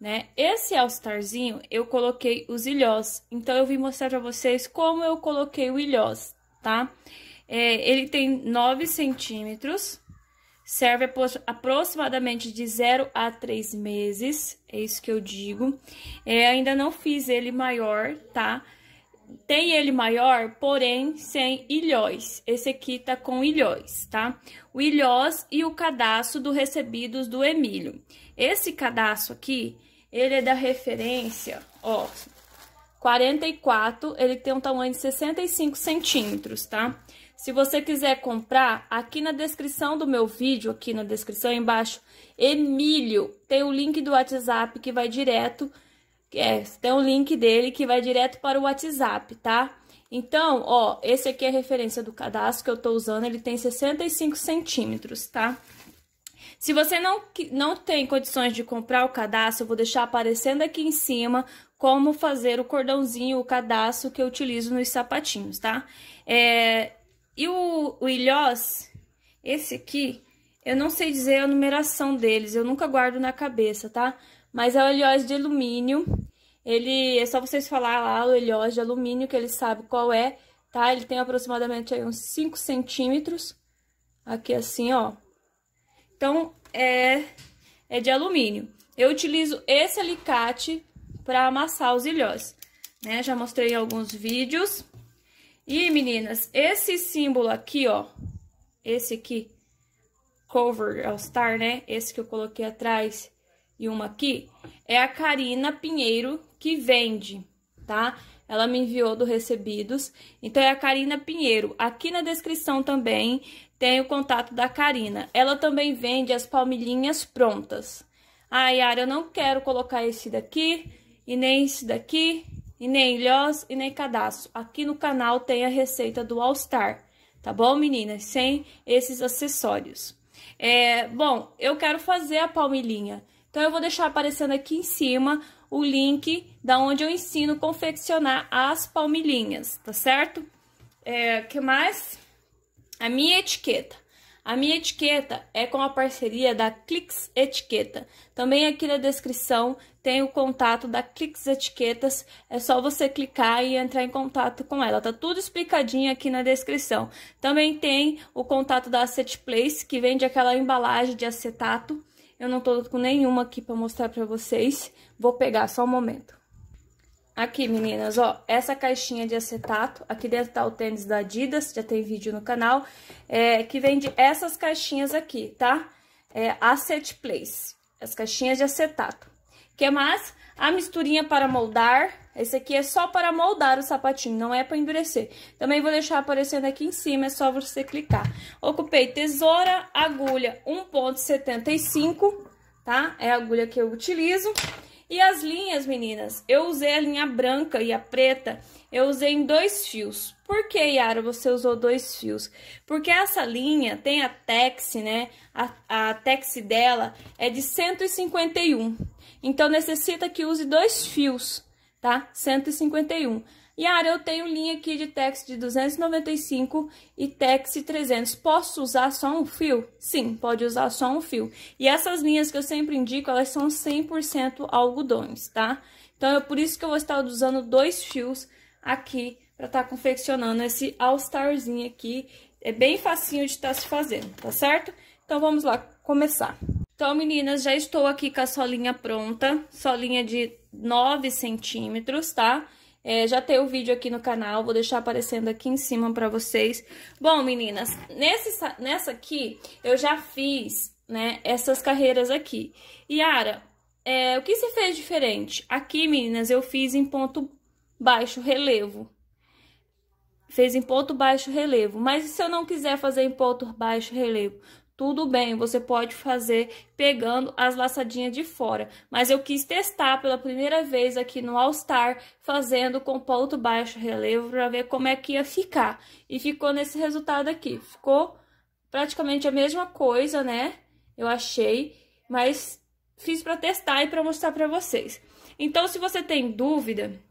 né? Esse All-Starzinho, eu coloquei os ilhós. Então, eu vim mostrar pra vocês como eu coloquei o ilhós, tá? É, ele tem 9 centímetros, serve aproximadamente de 0 a 3 meses, é isso que eu digo. É, ainda não fiz ele maior, tá? Tem ele maior, porém sem ilhós Esse aqui tá com ilhós tá? O ilhós e o cadastro do recebidos do Emílio. Esse cadastro aqui, ele é da referência, ó, 44, ele tem um tamanho de 65 centímetros, tá? Se você quiser comprar, aqui na descrição do meu vídeo, aqui na descrição embaixo, Emílio, tem o link do WhatsApp que vai direto, é, tem o link dele que vai direto para o WhatsApp, tá? Então, ó, esse aqui é a referência do cadastro que eu tô usando, ele tem 65 centímetros, tá? Se você não, não tem condições de comprar o cadastro, eu vou deixar aparecendo aqui em cima como fazer o cordãozinho, o cadastro que eu utilizo nos sapatinhos, tá? É, e o, o ilhós, esse aqui, eu não sei dizer a numeração deles, eu nunca guardo na cabeça, tá? Mas é o ilhós de alumínio, ele, é só vocês falar lá o ilhós de alumínio, que ele sabe qual é, tá? Ele tem aproximadamente aí uns 5 centímetros, aqui assim, ó, então, é, é de alumínio. Eu utilizo esse alicate para amassar os ilhós, né? Já mostrei em alguns vídeos. E, meninas, esse símbolo aqui, ó, esse aqui, cover All Star, né? Esse que eu coloquei atrás e uma aqui, é a Karina Pinheiro que vende, tá? Ela me enviou do Recebidos. Então, é a Karina Pinheiro. Aqui na descrição também tem o contato da Karina. Ela também vende as palmilhinhas prontas. Ah, Yara, eu não quero colocar esse daqui, e nem esse daqui, e nem ilhós, e nem cadastro. Aqui no canal tem a receita do All Star, tá bom, meninas? Sem esses acessórios. É, bom, eu quero fazer a palmilhinha. Então, eu vou deixar aparecendo aqui em cima o link da onde eu ensino confeccionar as palmilhinhas, tá certo? É, que mais? A minha etiqueta. A minha etiqueta é com a parceria da Clix Etiqueta. Também aqui na descrição tem o contato da Clix Etiquetas. É só você clicar e entrar em contato com ela. Tá tudo explicadinho aqui na descrição. Também tem o contato da Asset Place, que vende aquela embalagem de acetato. Eu não tô com nenhuma aqui para mostrar para vocês. Vou pegar só um momento. Aqui, meninas, ó, essa caixinha de acetato, aqui dentro tá o tênis da Adidas, já tem vídeo no canal, é, que vende essas caixinhas aqui, tá? É, Asset Place, as caixinhas de acetato. que mais? A misturinha para moldar, esse aqui é só para moldar o sapatinho, não é para endurecer. Também vou deixar aparecendo aqui em cima, é só você clicar. Ocupei tesoura, agulha 1.75, tá? É a agulha que eu utilizo. E as linhas, meninas? Eu usei a linha branca e a preta, eu usei em dois fios. Por que, Yara, você usou dois fios? Porque essa linha tem a tex, né? A, a tex dela é de 151. Então, necessita que use dois fios, tá? 151. Yara, eu tenho linha aqui de Tex de 295 e Tex 300. Posso usar só um fio? Sim, pode usar só um fio. E essas linhas que eu sempre indico, elas são 100% algodões, tá? Então, é por isso que eu vou estar usando dois fios aqui para estar tá confeccionando esse all-starzinho aqui. É bem facinho de estar tá se fazendo, tá certo? Então, vamos lá começar. Então, meninas, já estou aqui com a solinha pronta, solinha de 9 centímetros, Tá? É, já tem o vídeo aqui no canal, vou deixar aparecendo aqui em cima pra vocês. Bom, meninas, nesse, nessa aqui eu já fiz, né, essas carreiras aqui. Yara, é, o que se fez diferente? Aqui, meninas, eu fiz em ponto baixo relevo. Fez em ponto baixo relevo. Mas se eu não quiser fazer em ponto baixo relevo? Tudo bem, você pode fazer pegando as laçadinhas de fora. Mas eu quis testar pela primeira vez aqui no All Star, fazendo com ponto baixo relevo, para ver como é que ia ficar. E ficou nesse resultado aqui. Ficou praticamente a mesma coisa, né? Eu achei, mas fiz para testar e para mostrar para vocês. Então, se você tem dúvida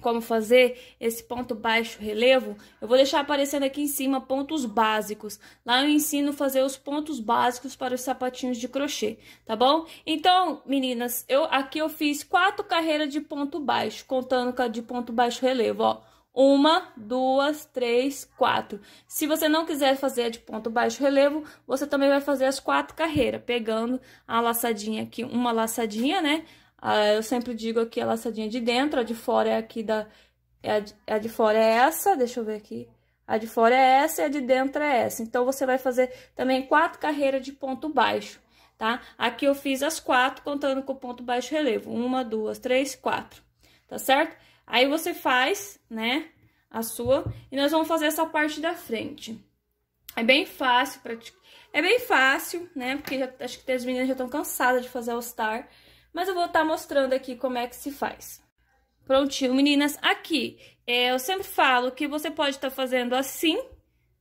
como fazer esse ponto baixo relevo, eu vou deixar aparecendo aqui em cima pontos básicos. Lá eu ensino fazer os pontos básicos para os sapatinhos de crochê, tá bom? Então, meninas, eu aqui eu fiz quatro carreiras de ponto baixo, contando com a de ponto baixo relevo, ó. Uma, duas, três, quatro. Se você não quiser fazer de ponto baixo relevo, você também vai fazer as quatro carreiras, pegando a laçadinha aqui, uma laçadinha, né? Ah, eu sempre digo aqui a laçadinha de dentro, a de fora é aqui da... É a, de, a de fora é essa, deixa eu ver aqui. A de fora é essa e a de dentro é essa. Então, você vai fazer também quatro carreiras de ponto baixo, tá? Aqui eu fiz as quatro, contando com o ponto baixo relevo. Uma, duas, três, quatro, tá certo? Aí, você faz, né, a sua, e nós vamos fazer essa parte da frente. É bem fácil, praticar. É bem fácil, né, porque já, acho que as meninas já estão cansadas de fazer o star, mas eu vou estar tá mostrando aqui como é que se faz. Prontinho, meninas, aqui, é, eu sempre falo que você pode estar tá fazendo assim,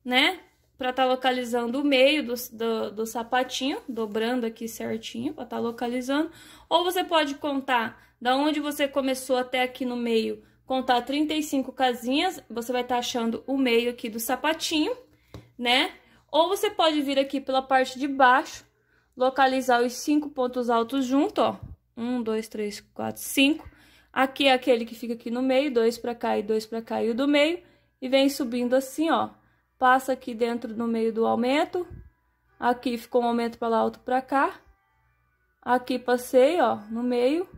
né? Pra estar tá localizando o meio do, do, do, sapatinho, dobrando aqui certinho pra estar tá localizando. Ou você pode contar da onde você começou até aqui no meio, contar 35 casinhas, você vai estar tá achando o meio aqui do sapatinho, né? Ou você pode vir aqui pela parte de baixo, localizar os cinco pontos altos junto, ó. Um, dois, três, quatro, cinco. Aqui é aquele que fica aqui no meio, dois para cá e dois para cá e o do meio. E vem subindo assim, ó. Passa aqui dentro no meio do aumento. Aqui ficou um aumento para lá, outro para cá. Aqui passei, ó, no meio.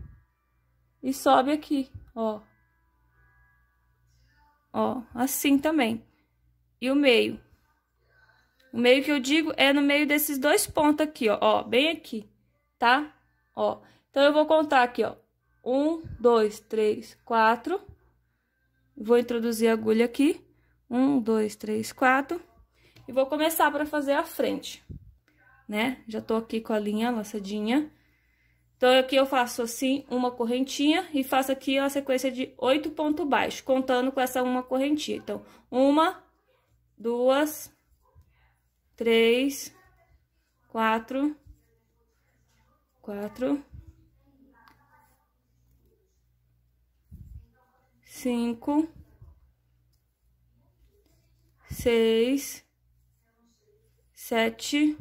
E sobe aqui, ó. Ó, assim também. E o meio. O meio que eu digo é no meio desses dois pontos aqui, ó. Ó, bem aqui, tá? Ó. Então, eu vou contar aqui, ó. Um, dois, três, quatro. Vou introduzir a agulha aqui. Um, dois, três, quatro. E vou começar para fazer a frente, né? Já tô aqui com a linha laçadinha. Então, aqui eu faço assim, uma correntinha e faço aqui a sequência de oito pontos baixos, contando com essa uma correntinha. Então, uma, duas, três, quatro, quatro, cinco, seis, sete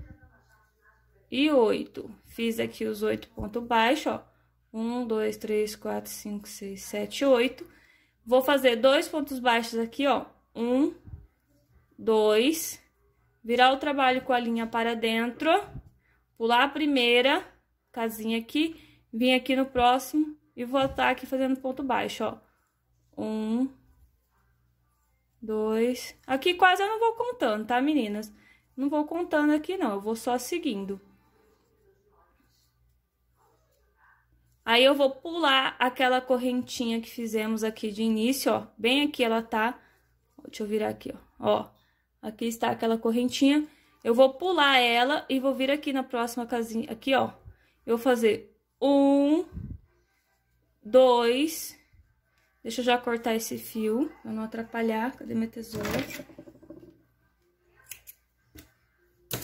e oito. Fiz aqui os oito pontos baixos, ó. Um, dois, três, quatro, cinco, seis, sete, oito. Vou fazer dois pontos baixos aqui, ó. Um, dois. Virar o trabalho com a linha para dentro. Pular a primeira casinha aqui. Vim aqui no próximo e vou estar aqui fazendo ponto baixo, ó um, dois. Aqui quase eu não vou contando, tá, meninas? Não vou contando aqui, não. Eu vou só seguindo. Aí, eu vou pular aquela correntinha que fizemos aqui de início, ó. Bem aqui ela tá. Deixa eu virar aqui, ó. Ó, aqui está aquela correntinha. Eu vou pular ela e vou vir aqui na próxima casinha, aqui, ó. Eu vou fazer um, dois, Deixa eu já cortar esse fio, pra não atrapalhar. Cadê minha tesoura?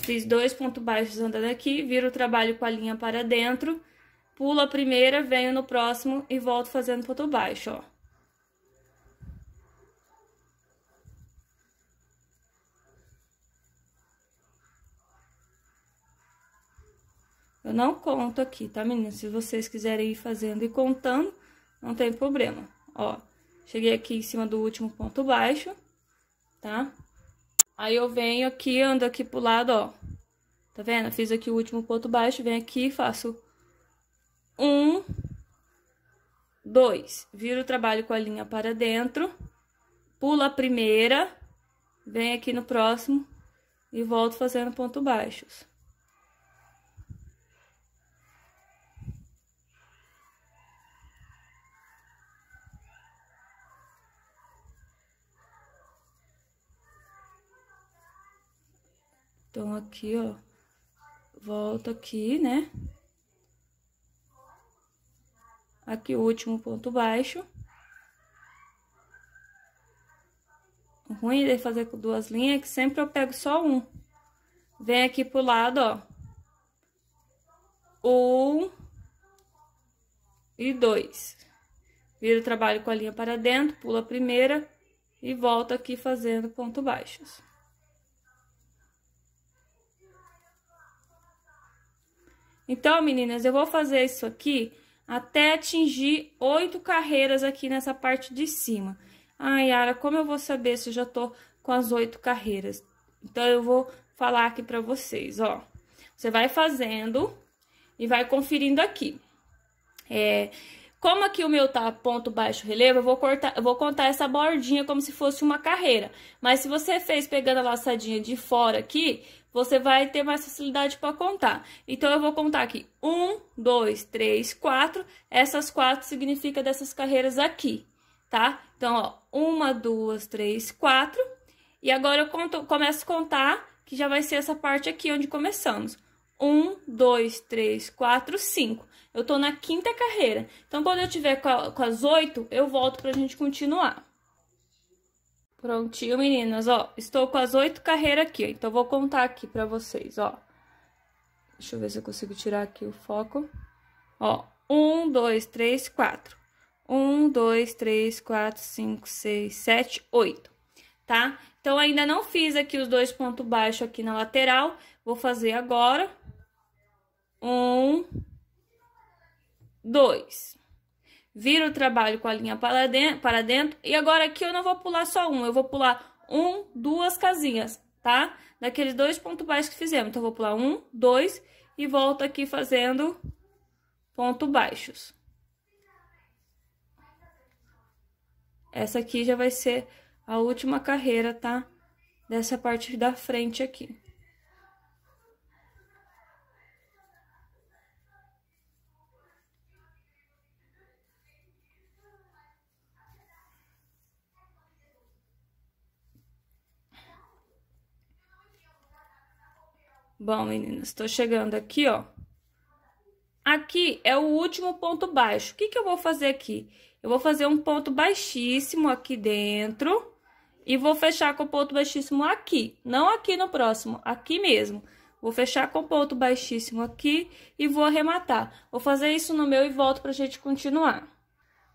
Fiz dois pontos baixos andando aqui, viro o trabalho com a linha para dentro, pulo a primeira, venho no próximo e volto fazendo ponto baixo, ó. Eu não conto aqui, tá, meninas? Se vocês quiserem ir fazendo e contando, não tem problema. Ó, cheguei aqui em cima do último ponto baixo, tá? Aí eu venho aqui, ando aqui pro lado, ó. Tá vendo? Fiz aqui o último ponto baixo, venho aqui, faço um, dois. Viro o trabalho com a linha para dentro, pula a primeira, vem aqui no próximo e volto fazendo ponto baixos. Então, aqui, ó, volta aqui, né? Aqui o último ponto baixo. O ruim de fazer com duas linhas é que sempre eu pego só um. Vem aqui pro lado, ó. Um e dois. Vira o trabalho com a linha para dentro, pula a primeira e volta aqui fazendo ponto baixos. Então, meninas, eu vou fazer isso aqui até atingir oito carreiras aqui nessa parte de cima. Ai ah, Yara, como eu vou saber se eu já tô com as oito carreiras? Então, eu vou falar aqui pra vocês, ó. Você vai fazendo e vai conferindo aqui. É, como aqui o meu tá ponto baixo relevo, eu vou, cortar, eu vou contar essa bordinha como se fosse uma carreira. Mas se você fez pegando a laçadinha de fora aqui, você vai ter mais facilidade para contar. Então, eu vou contar aqui: um, dois, três, quatro. Essas quatro significa dessas carreiras aqui, tá? Então, ó, uma, duas, três, quatro. E agora eu conto, começo a contar, que já vai ser essa parte aqui onde começamos. Um, dois, três, quatro, cinco. Eu tô na quinta carreira. Então, quando eu tiver com, a, com as oito, eu volto pra gente continuar. Prontinho, meninas, ó. Estou com as oito carreiras aqui, Então, vou contar aqui pra vocês, ó. Deixa eu ver se eu consigo tirar aqui o foco. Ó, um, dois, três, quatro. Um, dois, três, quatro, cinco, seis, sete, oito, tá? Então, ainda não fiz aqui os dois pontos baixos aqui na lateral. Vou fazer agora. Um, dois viro o trabalho com a linha para dentro, para dentro. E agora aqui eu não vou pular só um, eu vou pular um, duas casinhas, tá? Daqueles dois pontos baixos que fizemos. Então, eu vou pular um, dois e volto aqui fazendo pontos baixos. Essa aqui já vai ser a última carreira, tá? Dessa parte da frente aqui. Bom, meninas, estou chegando aqui, ó. Aqui é o último ponto baixo. O que, que eu vou fazer aqui? Eu vou fazer um ponto baixíssimo aqui dentro e vou fechar com ponto baixíssimo aqui. Não aqui no próximo, aqui mesmo. Vou fechar com ponto baixíssimo aqui e vou arrematar. Vou fazer isso no meu e volto pra gente continuar.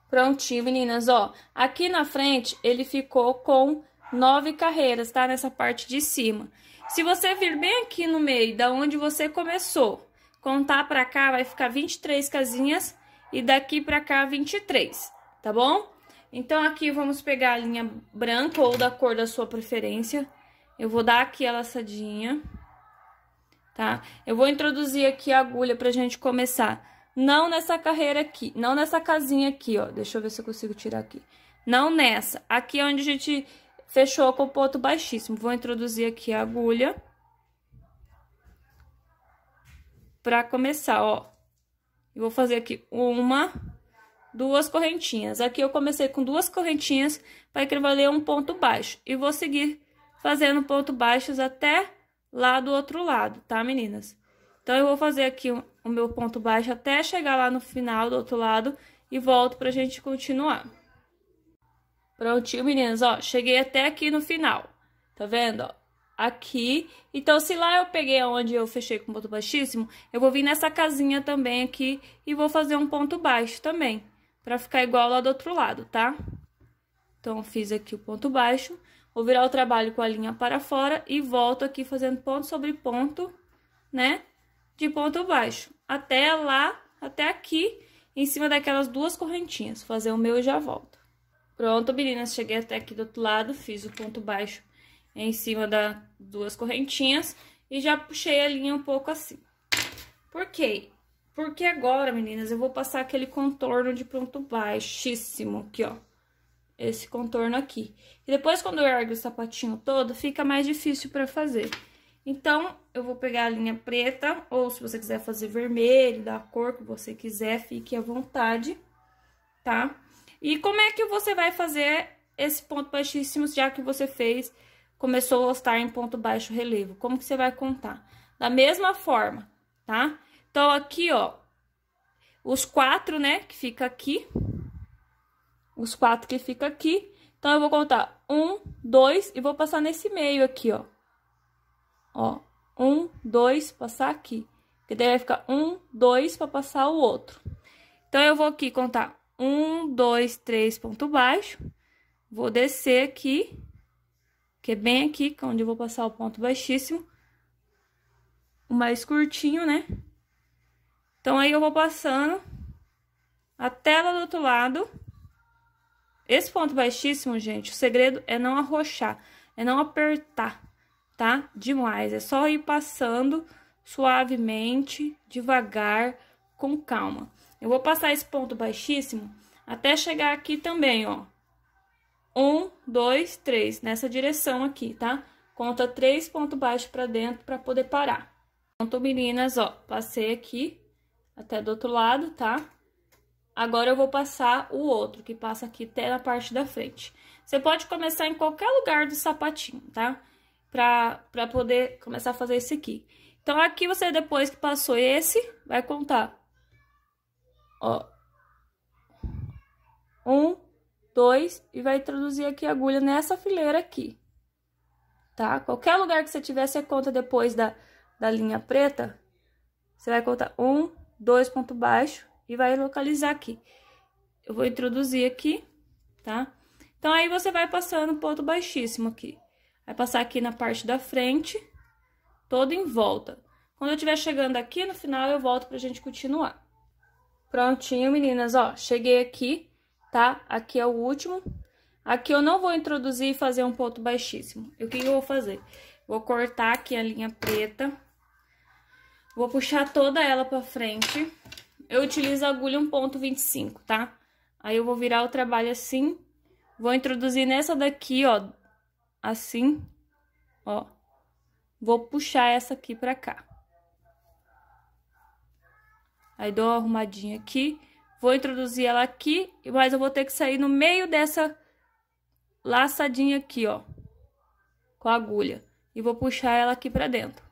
Prontinho, meninas, ó. Aqui na frente ele ficou com nove carreiras, tá? Nessa parte de cima. Se você vir bem aqui no meio, da onde você começou, contar pra cá, vai ficar 23 casinhas e daqui pra cá 23, tá bom? Então, aqui vamos pegar a linha branca ou da cor da sua preferência. Eu vou dar aqui a laçadinha, tá? Eu vou introduzir aqui a agulha pra gente começar. Não nessa carreira aqui, não nessa casinha aqui, ó. Deixa eu ver se eu consigo tirar aqui. Não nessa. Aqui é onde a gente Fechou com o ponto baixíssimo. Vou introduzir aqui a agulha. Pra começar, ó. E vou fazer aqui uma, duas correntinhas. Aqui eu comecei com duas correntinhas para equivaler um ponto baixo. E vou seguir fazendo ponto baixos até lá do outro lado, tá, meninas? Então, eu vou fazer aqui o meu ponto baixo até chegar lá no final do outro lado e volto pra gente continuar. Prontinho, meninas, ó, cheguei até aqui no final, tá vendo, ó? Aqui, então se lá eu peguei onde eu fechei com ponto baixíssimo, eu vou vir nessa casinha também aqui e vou fazer um ponto baixo também, pra ficar igual lá do outro lado, tá? Então, fiz aqui o ponto baixo, vou virar o trabalho com a linha para fora e volto aqui fazendo ponto sobre ponto, né, de ponto baixo, até lá, até aqui, em cima daquelas duas correntinhas, fazer o meu e já volto. Pronto, meninas, cheguei até aqui do outro lado, fiz o ponto baixo em cima das duas correntinhas e já puxei a linha um pouco assim. Por quê? Porque agora, meninas, eu vou passar aquele contorno de ponto baixíssimo aqui, ó. Esse contorno aqui. E depois, quando eu ergo o sapatinho todo, fica mais difícil pra fazer. Então, eu vou pegar a linha preta, ou se você quiser fazer vermelho, da cor que você quiser, fique à vontade, tá? Tá? E como é que você vai fazer esse ponto baixíssimo já que você fez, começou a estar em ponto baixo relevo? Como que você vai contar? Da mesma forma, tá? Então, aqui, ó, os quatro, né, que fica aqui, os quatro que fica aqui. Então, eu vou contar um, dois e vou passar nesse meio aqui, ó. Ó, um, dois, passar aqui. Que daí vai ficar um, dois para passar o outro. Então, eu vou aqui contar um, dois, três ponto baixo. Vou descer aqui, que é bem aqui, que é onde eu vou passar o ponto baixíssimo. O mais curtinho, né? Então, aí eu vou passando a tela do outro lado. Esse ponto baixíssimo, gente, o segredo é não arrochar, é não apertar, tá? Demais, é só ir passando suavemente, devagar, com calma. Eu vou passar esse ponto baixíssimo até chegar aqui também, ó. Um, dois, três, nessa direção aqui, tá? Conta três pontos baixos pra dentro pra poder parar. Pronto, meninas, ó, passei aqui até do outro lado, tá? Agora eu vou passar o outro, que passa aqui até na parte da frente. Você pode começar em qualquer lugar do sapatinho, tá? Pra, pra poder começar a fazer esse aqui. Então, aqui você, depois que passou esse, vai contar Ó. Um, dois, e vai introduzir aqui a agulha nessa fileira aqui. Tá? Qualquer lugar que você tiver, você conta depois da, da linha preta. Você vai contar um, dois ponto baixo e vai localizar aqui. Eu vou introduzir aqui, tá? Então, aí você vai passando ponto baixíssimo aqui. Vai passar aqui na parte da frente, todo em volta. Quando eu estiver chegando aqui no final, eu volto pra gente continuar. Prontinho, meninas, ó, cheguei aqui, tá? Aqui é o último. Aqui eu não vou introduzir e fazer um ponto baixíssimo. E o que, que eu vou fazer? Vou cortar aqui a linha preta. Vou puxar toda ela pra frente. Eu utilizo a agulha 1.25, tá? Aí eu vou virar o trabalho assim. Vou introduzir nessa daqui, ó, assim, ó. Vou puxar essa aqui pra cá. Aí dou uma arrumadinha aqui, vou introduzir ela aqui, mas eu vou ter que sair no meio dessa laçadinha aqui, ó, com a agulha. E vou puxar ela aqui pra dentro.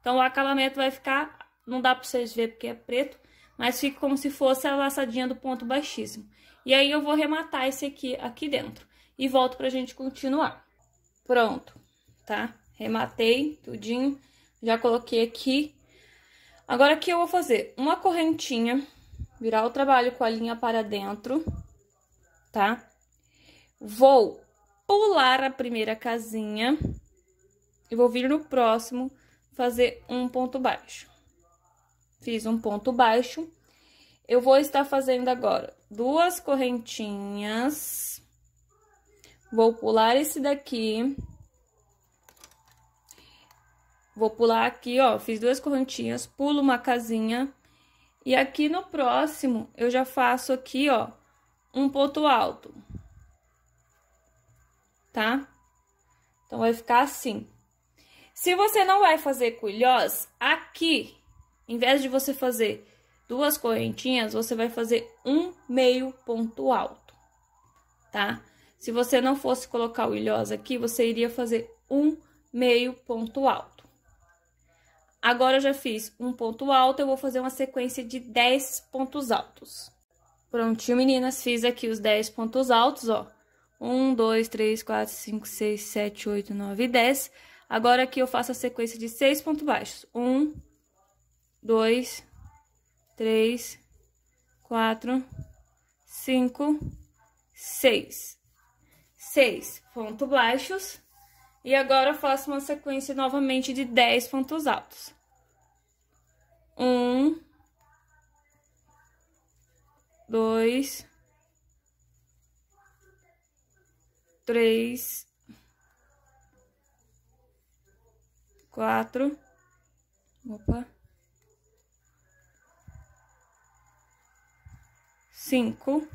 Então, o acabamento vai ficar, não dá pra vocês ver porque é preto, mas fica como se fosse a laçadinha do ponto baixíssimo. E aí, eu vou rematar esse aqui, aqui dentro. E volto pra gente continuar. Pronto, tá? Rematei tudinho, já coloquei aqui Agora aqui eu vou fazer uma correntinha, virar o trabalho com a linha para dentro, tá? Vou pular a primeira casinha e vou vir no próximo fazer um ponto baixo. Fiz um ponto baixo. Eu vou estar fazendo agora duas correntinhas. Vou pular esse daqui. Vou pular aqui, ó, fiz duas correntinhas, pulo uma casinha. E aqui no próximo, eu já faço aqui, ó, um ponto alto. Tá? Então, vai ficar assim. Se você não vai fazer coilhós, aqui, em vez de você fazer duas correntinhas, você vai fazer um meio ponto alto, tá? Se você não fosse colocar o ilhós aqui, você iria fazer um meio ponto alto. Agora eu já fiz um ponto alto, eu vou fazer uma sequência de 10 pontos altos. Prontinho, meninas, fiz aqui os 10 pontos altos, ó. 1, 2, 3, 4, 5, 6, 7, 8, 9 10. Agora aqui eu faço a sequência de 6 pontos baixos. 1, 2, 3, 4, 5, 6. 6 pontos baixos. E agora, faço uma sequência novamente de 10 pontos altos. Um. Dois. Três. Quatro. Opa. Cinco.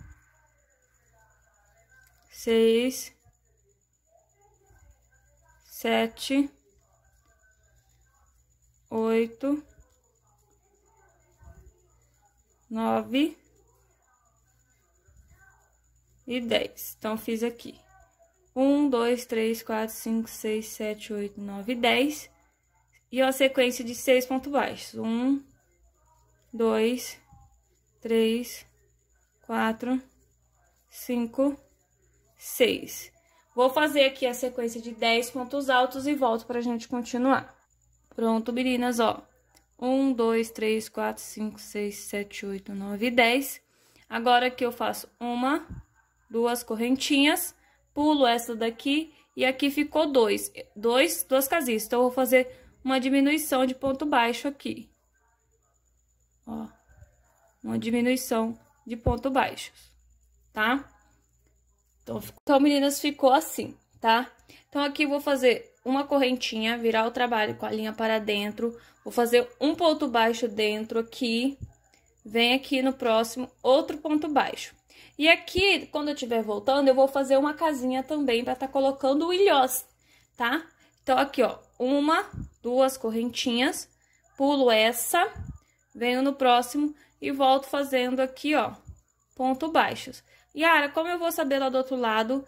Seis sete, oito, nove e dez. Então, fiz aqui. Um, dois, três, quatro, cinco, seis, sete, oito, nove, dez. E é a sequência de seis pontos baixos. Um, dois, três, quatro, cinco, seis. Vou fazer aqui a sequência de 10 pontos altos e volto pra gente continuar. Pronto, meninas, ó. 1, 2, 3, 4, 5, 6, 7, 8, 9, 10. Agora aqui eu faço uma, duas correntinhas, pulo essa daqui e aqui ficou dois, dois, duas casinhas. Então, eu vou fazer uma diminuição de ponto baixo aqui. Ó, uma diminuição de ponto baixo, tá? Então, então, meninas, ficou assim, tá? Então, aqui eu vou fazer uma correntinha, virar o trabalho com a linha para dentro. Vou fazer um ponto baixo dentro aqui. Vem aqui no próximo, outro ponto baixo. E aqui, quando eu estiver voltando, eu vou fazer uma casinha também para estar tá colocando o ilhós, tá? Então, aqui, ó, uma, duas correntinhas, pulo essa, venho no próximo e volto fazendo aqui, ó, ponto baixos. Yara, como eu vou saber lá do outro lado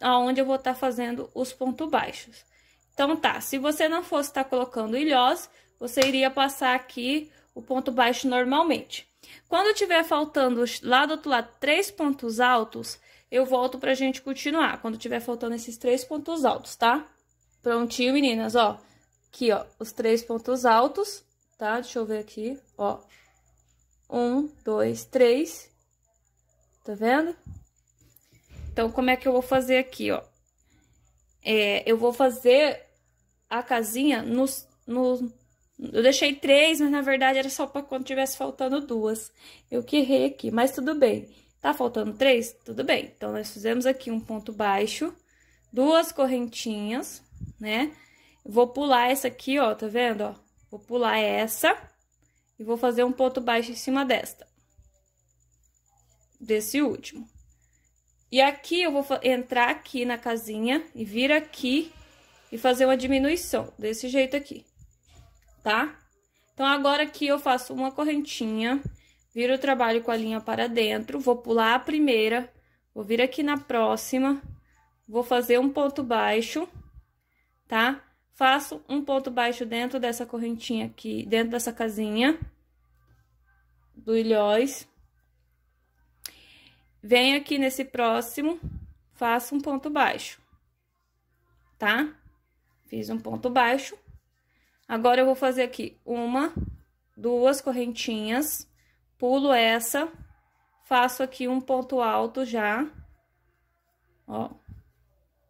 aonde eu vou estar tá fazendo os pontos baixos? Então, tá. Se você não fosse estar tá colocando ilhós, você iria passar aqui o ponto baixo normalmente. Quando tiver faltando lá do outro lado três pontos altos, eu volto pra gente continuar. Quando tiver faltando esses três pontos altos, tá? Prontinho, meninas, ó. Aqui, ó, os três pontos altos, tá? Deixa eu ver aqui, ó. Um, dois, três Tá vendo? Então, como é que eu vou fazer aqui, ó? É, eu vou fazer a casinha nos, no... Eu deixei três, mas na verdade era só para quando tivesse faltando duas. Eu que errei aqui, mas tudo bem. Tá faltando três? Tudo bem. Então, nós fizemos aqui um ponto baixo, duas correntinhas, né? Vou pular essa aqui, ó, tá vendo, ó? Vou pular essa e vou fazer um ponto baixo em cima desta desse último. E aqui eu vou entrar aqui na casinha e vir aqui e fazer uma diminuição, desse jeito aqui, tá? Então, agora aqui eu faço uma correntinha, viro o trabalho com a linha para dentro, vou pular a primeira, vou vir aqui na próxima, vou fazer um ponto baixo, tá? Faço um ponto baixo dentro dessa correntinha aqui, dentro dessa casinha do ilhóis, venho aqui nesse próximo, faço um ponto baixo, tá? Fiz um ponto baixo. Agora, eu vou fazer aqui uma, duas correntinhas, pulo essa, faço aqui um ponto alto já, ó,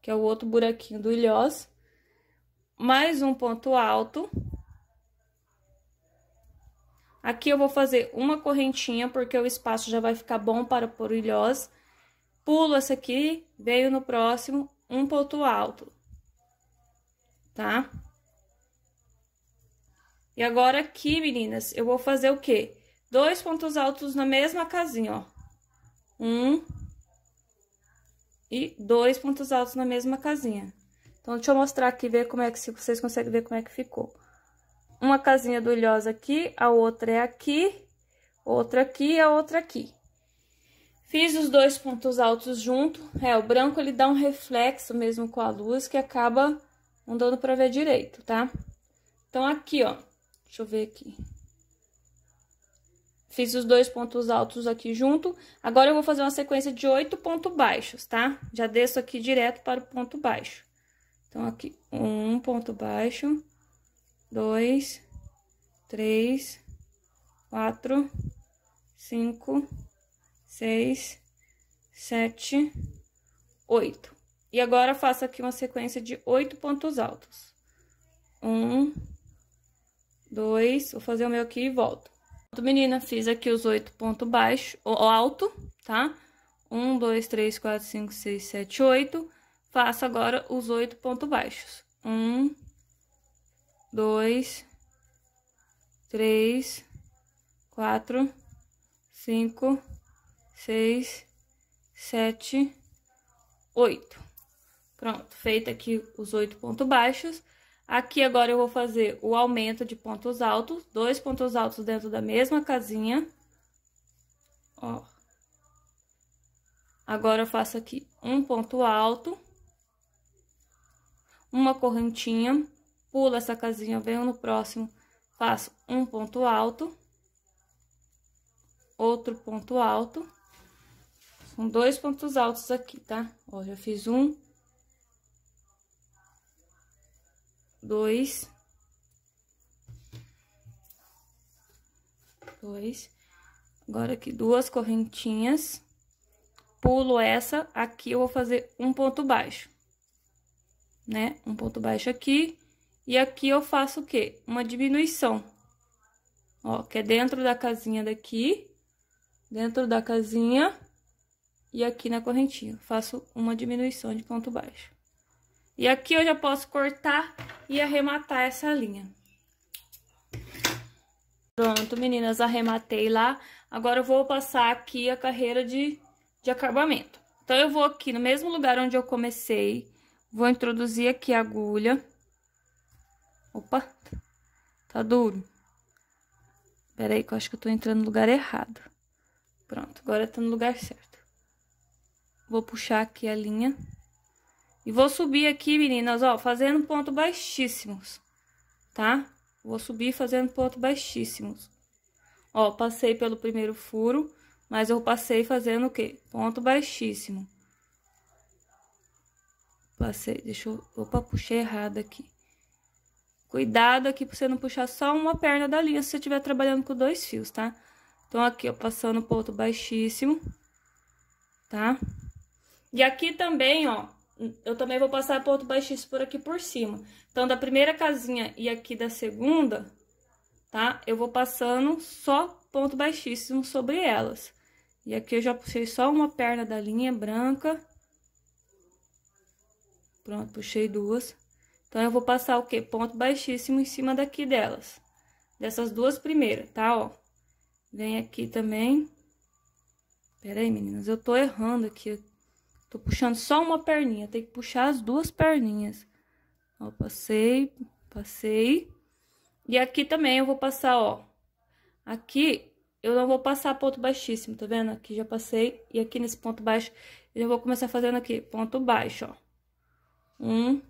que é o outro buraquinho do ilhós, mais um ponto alto, Aqui eu vou fazer uma correntinha, porque o espaço já vai ficar bom para pôr ilhós. Pulo essa aqui, veio no próximo, um ponto alto, tá? E agora aqui, meninas, eu vou fazer o quê? Dois pontos altos na mesma casinha, ó. Um e dois pontos altos na mesma casinha. Então, deixa eu mostrar aqui, ver como é que, se vocês conseguem ver como é que ficou. Uma casinha do ilhosa aqui, a outra é aqui, outra aqui e a outra aqui. Fiz os dois pontos altos junto. É, o branco ele dá um reflexo mesmo com a luz que acaba não dando pra ver direito, tá? Então, aqui, ó. Deixa eu ver aqui. Fiz os dois pontos altos aqui junto. Agora, eu vou fazer uma sequência de oito pontos baixos, tá? Já desço aqui direto para o ponto baixo. Então, aqui, um ponto baixo, dois, três, quatro, cinco, seis, sete, oito. E agora faço aqui uma sequência de oito pontos altos. Um, dois, vou fazer o meu aqui e volto. Menina, fiz aqui os oito pontos baixo, ou alto, tá? Um, dois, três, quatro, cinco, seis, sete, oito. Faço agora os oito pontos baixos. Um, dois, três, quatro, cinco, seis, sete, oito. Pronto, feito aqui os oito pontos baixos. Aqui agora eu vou fazer o aumento de pontos altos, dois pontos altos dentro da mesma casinha. Ó. Agora eu faço aqui um ponto alto, uma correntinha, pulo essa casinha, venho no próximo, faço um ponto alto, outro ponto alto, são dois pontos altos aqui, tá? Ó, já fiz um, dois, dois, agora aqui duas correntinhas, pulo essa, aqui eu vou fazer um ponto baixo, né? Um ponto baixo aqui, e aqui eu faço o quê? Uma diminuição. Ó, que é dentro da casinha daqui, dentro da casinha e aqui na correntinha. Faço uma diminuição de ponto baixo. E aqui eu já posso cortar e arrematar essa linha. Pronto, meninas, arrematei lá. Agora eu vou passar aqui a carreira de, de acabamento. Então, eu vou aqui no mesmo lugar onde eu comecei, vou introduzir aqui a agulha. Opa, tá duro. Pera aí que eu acho que eu tô entrando no lugar errado. Pronto, agora tá no lugar certo. Vou puxar aqui a linha. E vou subir aqui, meninas, ó, fazendo ponto baixíssimos, tá? Vou subir fazendo ponto baixíssimos. Ó, passei pelo primeiro furo, mas eu passei fazendo o quê? Ponto baixíssimo. Passei, deixa eu... Opa, puxei errado aqui. Cuidado aqui para você não puxar só uma perna da linha se você estiver trabalhando com dois fios, tá? Então, aqui, ó, passando ponto baixíssimo, tá? E aqui também, ó, eu também vou passar ponto baixíssimo por aqui por cima. Então, da primeira casinha e aqui da segunda, tá? Eu vou passando só ponto baixíssimo sobre elas. E aqui eu já puxei só uma perna da linha branca. Pronto, puxei duas. Então, eu vou passar o quê? Ponto baixíssimo em cima daqui delas. Dessas duas primeiras, tá? Ó. Vem aqui também. Pera aí, meninas. Eu tô errando aqui. Tô puxando só uma perninha. Tem que puxar as duas perninhas. Ó, passei, passei. E aqui também eu vou passar, ó. Aqui eu não vou passar ponto baixíssimo, tá vendo? Aqui já passei. E aqui nesse ponto baixo, eu vou começar fazendo aqui. Ponto baixo, ó. Um,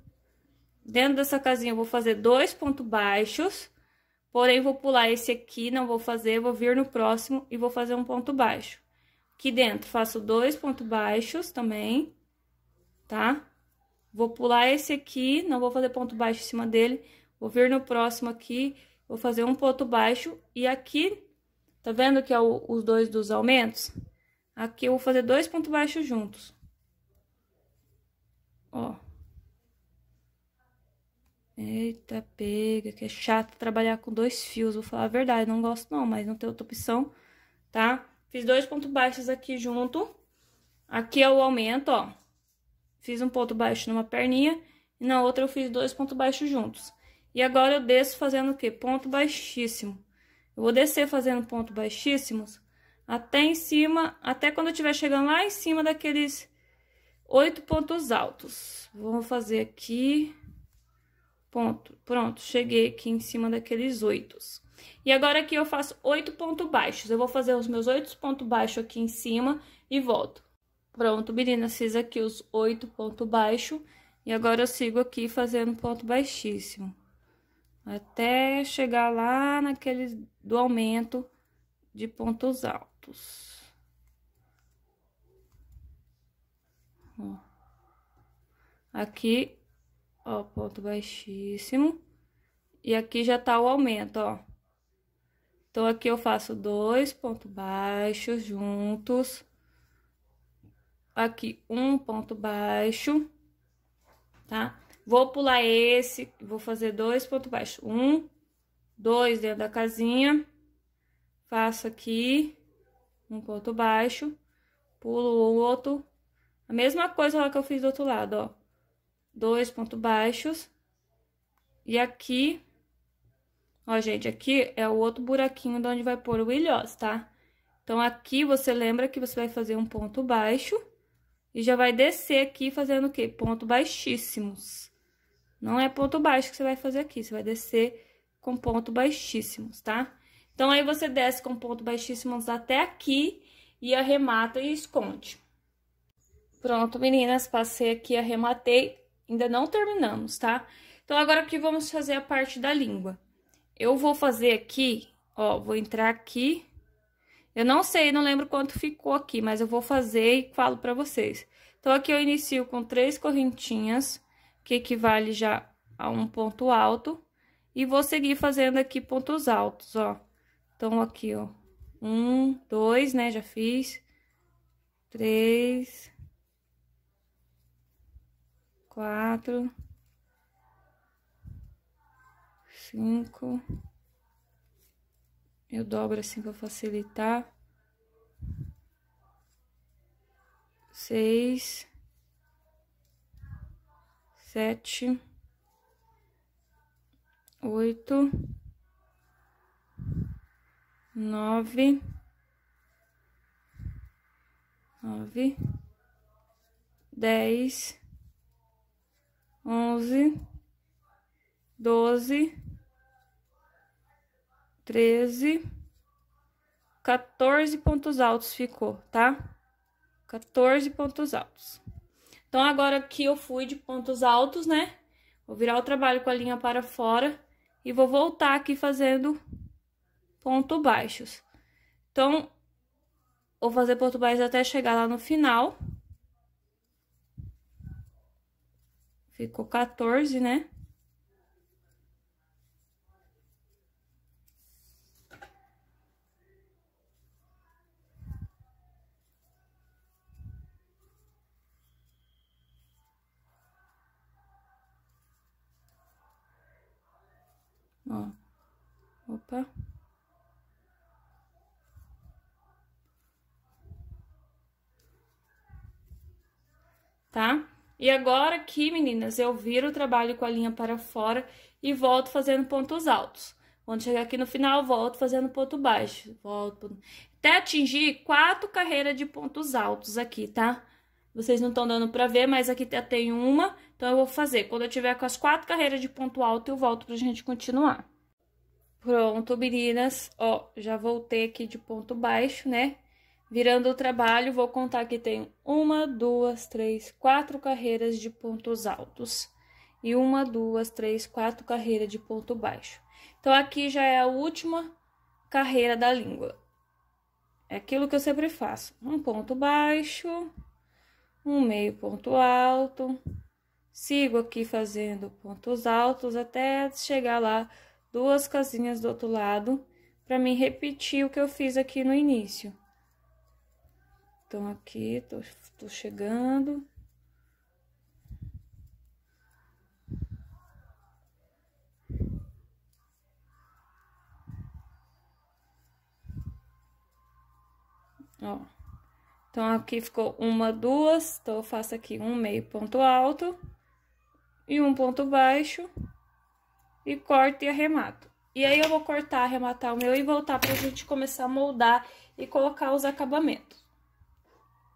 Dentro dessa casinha, eu vou fazer dois pontos baixos, porém, vou pular esse aqui, não vou fazer, vou vir no próximo e vou fazer um ponto baixo. Aqui dentro, faço dois pontos baixos também, tá? Vou pular esse aqui, não vou fazer ponto baixo em cima dele, vou vir no próximo aqui, vou fazer um ponto baixo e aqui, tá vendo que é o, os dois dos aumentos? Aqui eu vou fazer dois pontos baixos juntos. Ó. Eita, pega, que é chato trabalhar com dois fios, vou falar a verdade, não gosto não, mas não tem outra opção, tá? Fiz dois pontos baixos aqui junto, aqui é o aumento, ó, fiz um ponto baixo numa perninha e na outra eu fiz dois pontos baixos juntos. E agora eu desço fazendo o quê? Ponto baixíssimo. Eu vou descer fazendo ponto baixíssimos até em cima, até quando eu estiver chegando lá em cima daqueles oito pontos altos. Vou fazer aqui... Ponto. Pronto, cheguei aqui em cima daqueles oitos. E agora aqui eu faço oito pontos baixos. Eu vou fazer os meus oito pontos baixos aqui em cima e volto. Pronto, meninas, fiz aqui os oito pontos baixos. E agora eu sigo aqui fazendo ponto baixíssimo. Até chegar lá naqueles do aumento de pontos altos. Aqui Ó, ponto baixíssimo. E aqui já tá o aumento, ó. Então, aqui eu faço dois pontos baixos juntos. Aqui, um ponto baixo, tá? Vou pular esse, vou fazer dois pontos baixos. Um, dois dentro da casinha. Faço aqui, um ponto baixo. Pulo o outro. A mesma coisa lá que eu fiz do outro lado, ó dois pontos baixos. E aqui, ó, gente, aqui é o outro buraquinho de onde vai pôr o ilhós, tá? Então, aqui você lembra que você vai fazer um ponto baixo e já vai descer aqui fazendo o quê? Ponto baixíssimos. Não é ponto baixo que você vai fazer aqui, você vai descer com ponto baixíssimos, tá? Então, aí você desce com ponto baixíssimos até aqui e arremata e esconde. Pronto, meninas, passei aqui, arrematei Ainda não terminamos, tá? Então, agora que vamos fazer a parte da língua. Eu vou fazer aqui, ó, vou entrar aqui. Eu não sei, não lembro quanto ficou aqui, mas eu vou fazer e falo pra vocês. Então, aqui eu inicio com três correntinhas, que equivale já a um ponto alto. E vou seguir fazendo aqui pontos altos, ó. Então, aqui, ó. Um, dois, né? Já fiz. Três, quatro, cinco. Eu dobro assim para facilitar. Seis, sete, oito, nove, nove, dez onze, doze, treze, 14 pontos altos ficou, tá? 14 pontos altos. Então, agora aqui eu fui de pontos altos, né? Vou virar o trabalho com a linha para fora e vou voltar aqui fazendo pontos baixos. Então, vou fazer ponto baixo até chegar lá no final. Ficou 14, né? Ó. Opa. Tá? E agora aqui, meninas, eu viro o trabalho com a linha para fora e volto fazendo pontos altos. Quando chegar aqui no final, volto fazendo ponto baixo, volto... Até atingir quatro carreiras de pontos altos aqui, tá? Vocês não estão dando pra ver, mas aqui já tá, tem uma, então eu vou fazer. Quando eu tiver com as quatro carreiras de ponto alto, eu volto pra gente continuar. Pronto, meninas, ó, já voltei aqui de ponto baixo, né? Virando o trabalho, vou contar que tenho uma, duas, três, quatro carreiras de pontos altos e uma, duas, três, quatro carreiras de ponto baixo. Então, aqui já é a última carreira da língua. É aquilo que eu sempre faço: um ponto baixo, um meio ponto alto. Sigo aqui fazendo pontos altos até chegar lá duas casinhas do outro lado, para mim repetir o que eu fiz aqui no início. Então, aqui, tô, tô chegando. Ó. Então, aqui ficou uma, duas. Então, eu faço aqui um meio ponto alto e um ponto baixo. E corto e arremato. E aí, eu vou cortar, arrematar o meu e voltar pra gente começar a moldar e colocar os acabamentos.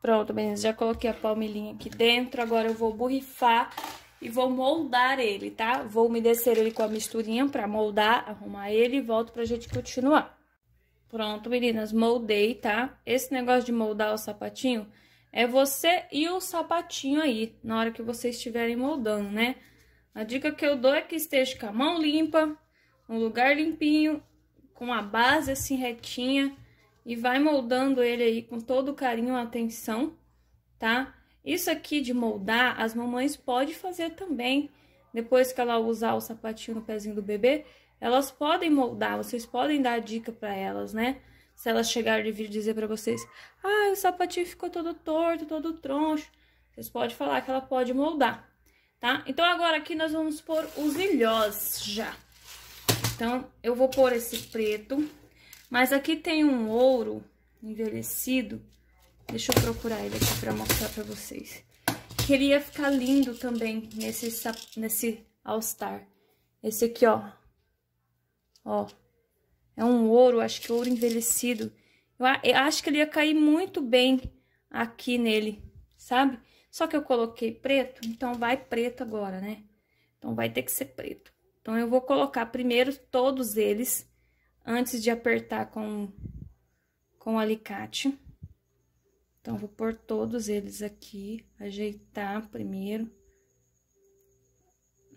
Pronto, meninas, já coloquei a palmilhinha aqui dentro. Agora eu vou borrifar e vou moldar ele, tá? Vou umedecer ele com a misturinha pra moldar, arrumar ele e volto pra gente continuar. Pronto, meninas, moldei, tá? Esse negócio de moldar o sapatinho é você e o sapatinho aí, na hora que vocês estiverem moldando, né? A dica que eu dou é que esteja com a mão limpa, um lugar limpinho, com a base assim retinha, e vai moldando ele aí com todo carinho e atenção, tá? Isso aqui de moldar, as mamães pode fazer também. Depois que ela usar o sapatinho no pezinho do bebê, elas podem moldar, vocês podem dar dica para elas, né? Se elas chegarem vir dizer para vocês: "Ah, o sapatinho ficou todo torto, todo troncho". Vocês podem falar que ela pode moldar, tá? Então agora aqui nós vamos pôr os ilhós já. Então eu vou pôr esse preto mas aqui tem um ouro envelhecido. Deixa eu procurar ele aqui pra mostrar pra vocês. Que ele ia ficar lindo também nesse, nesse All Star. Esse aqui, ó. Ó. É um ouro, acho que ouro envelhecido. Eu acho que ele ia cair muito bem aqui nele, sabe? Só que eu coloquei preto, então vai preto agora, né? Então vai ter que ser preto. Então eu vou colocar primeiro todos eles antes de apertar com, com o alicate. Então, vou pôr todos eles aqui, ajeitar primeiro.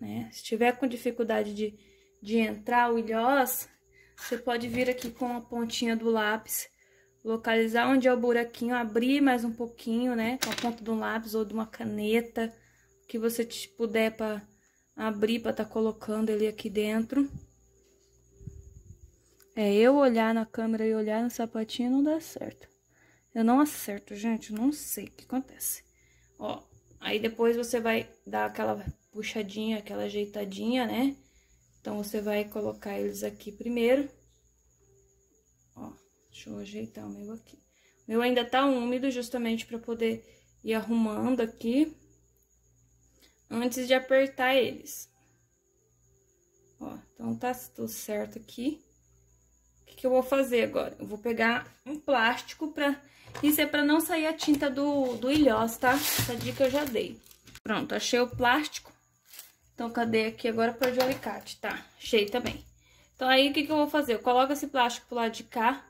Né? Se tiver com dificuldade de, de entrar o ilhós, você pode vir aqui com a pontinha do lápis, localizar onde é o buraquinho, abrir mais um pouquinho, né? Com a ponta de um lápis ou de uma caneta, que você puder para abrir, para estar tá colocando ele aqui dentro. É eu olhar na câmera e olhar no sapatinho não dá certo. Eu não acerto, gente, não sei o que acontece. Ó, aí depois você vai dar aquela puxadinha, aquela ajeitadinha, né? Então, você vai colocar eles aqui primeiro. Ó, deixa eu ajeitar o meu aqui. O meu ainda tá úmido, justamente para poder ir arrumando aqui. Antes de apertar eles. Ó, então tá tudo certo aqui que eu vou fazer agora? Eu vou pegar um plástico pra... Isso é pra não sair a tinta do, do ilhós, tá? Essa dica eu já dei. Pronto, achei o plástico. Então, cadê aqui agora para de alicate, tá? Achei também. Então, aí, o que que eu vou fazer? Eu coloco esse plástico pro lado de cá,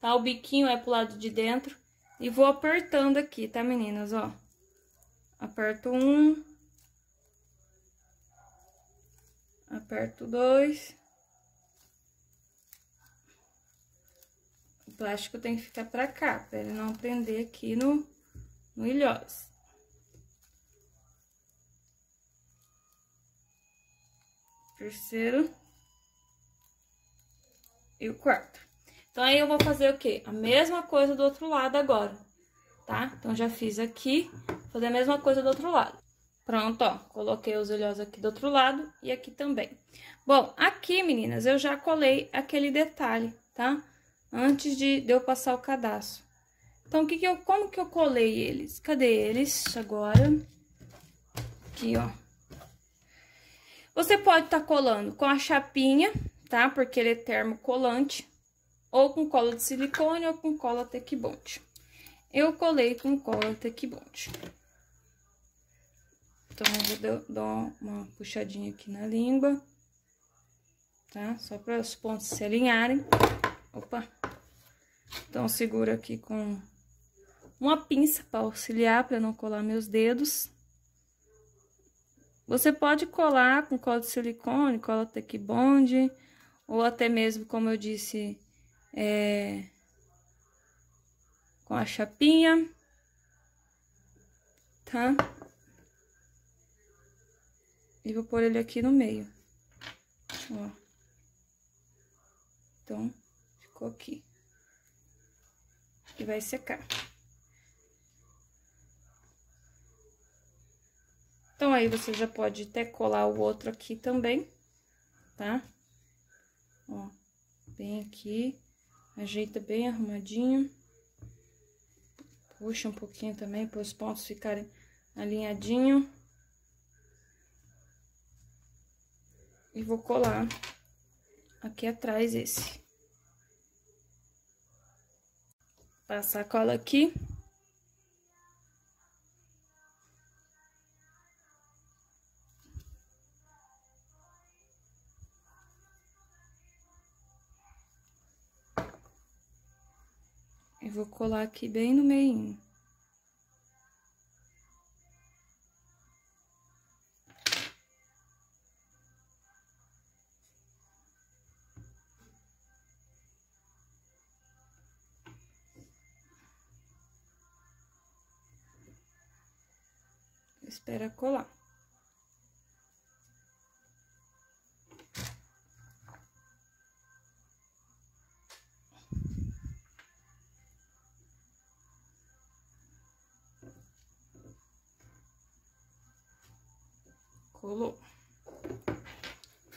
tá? O biquinho é pro lado de dentro. E vou apertando aqui, tá, meninas? Ó. Aperto um. Aperto dois. plástico tem que ficar pra cá, pra ele não prender aqui no, no ilhós. Terceiro e o quarto. Então, aí eu vou fazer o quê? A mesma coisa do outro lado agora, tá? Então, já fiz aqui, fazer a mesma coisa do outro lado. Pronto, ó, coloquei os olhos aqui do outro lado e aqui também. Bom, aqui, meninas, eu já colei aquele detalhe, tá? antes de, de eu passar o cadastro. Então, que que eu, como que eu colei eles? Cadê eles agora? Aqui, ó. Você pode estar tá colando com a chapinha, tá? Porque ele é termocolante. Ou com cola de silicone ou com cola Tecbond. Eu colei com cola Tecbond. Então, eu vou dar uma puxadinha aqui na língua, tá? Só para os pontos se alinharem. Opa! Então, seguro aqui com uma pinça para auxiliar, para não colar meus dedos. Você pode colar com cola de silicone, cola tech bond, ou até mesmo, como eu disse, é, com a chapinha, tá? E vou pôr ele aqui no meio, ó. Então ficou aqui. E vai secar. Então, aí você já pode até colar o outro aqui também, tá? Ó, bem aqui, ajeita bem arrumadinho. Puxa um pouquinho também, para os pontos ficarem alinhadinho. E vou colar aqui atrás esse. Passar a cola aqui. Eu vou colar aqui bem no meio. espera colar. Colou.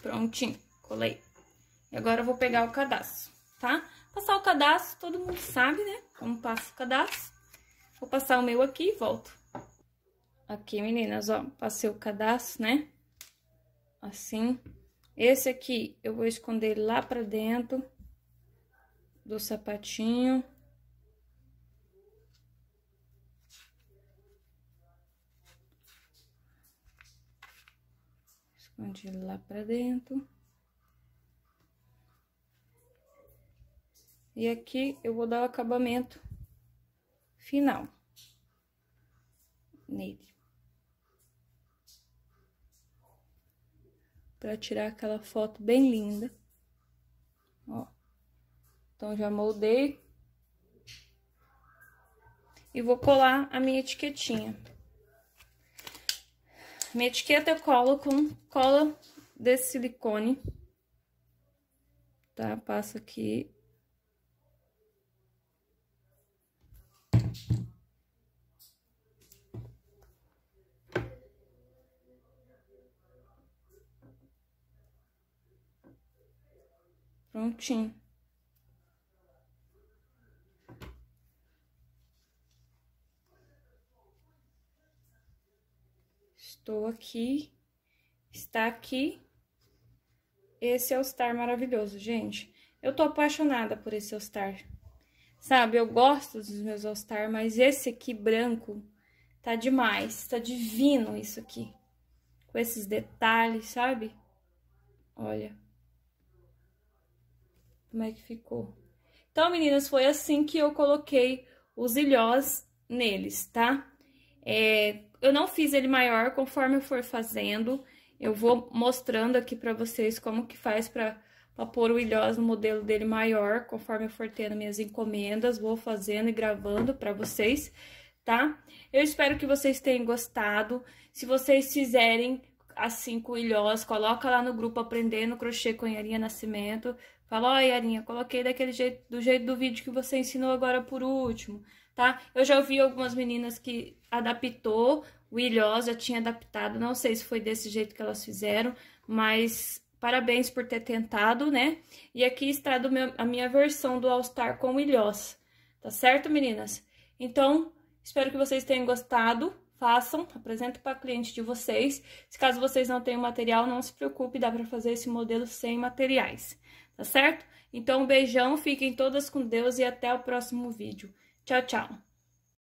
Prontinho, colei. E agora eu vou pegar o cadastro, tá? Passar o cadastro, todo mundo sabe, né? Como passa o cadastro. Vou passar o meu aqui e volto. Aqui, meninas, ó, passei o cadastro, né? Assim. Esse aqui eu vou esconder lá pra dentro do sapatinho. Escondi lá pra dentro. E aqui eu vou dar o acabamento final nele. para tirar aquela foto bem linda. Ó. Então já moldei. E vou colar a minha etiquetinha. Minha etiqueta eu colo com cola de silicone. Tá? Passo aqui Prontinho. Estou aqui. Está aqui. Esse é o Star maravilhoso, gente. Eu tô apaixonada por esse All Star. Sabe, eu gosto dos meus All Star, mas esse aqui branco tá demais, tá divino isso aqui. Com esses detalhes, sabe? Olha. Como é que ficou? Então, meninas, foi assim que eu coloquei os ilhós neles, tá? É, eu não fiz ele maior, conforme eu for fazendo, eu vou mostrando aqui pra vocês como que faz pra, pra pôr o ilhós no modelo dele maior, conforme eu for tendo minhas encomendas, vou fazendo e gravando pra vocês, tá? Eu espero que vocês tenham gostado, se vocês fizerem assim com ilhós, coloca lá no grupo Aprendendo Crochê com Yarinha Nascimento, Fala, ó, Yarinha, coloquei daquele jeito, do jeito do vídeo que você ensinou agora por último, tá? Eu já ouvi algumas meninas que adaptou, o Ilhós já tinha adaptado, não sei se foi desse jeito que elas fizeram, mas parabéns por ter tentado, né? E aqui está meu, a minha versão do All Star com o Ilhós, tá certo, meninas? Então, espero que vocês tenham gostado façam, apresento para cliente de vocês. Se caso vocês não tenham material, não se preocupe, dá para fazer esse modelo sem materiais tá certo? Então, um beijão, fiquem todas com Deus e até o próximo vídeo. Tchau, tchau!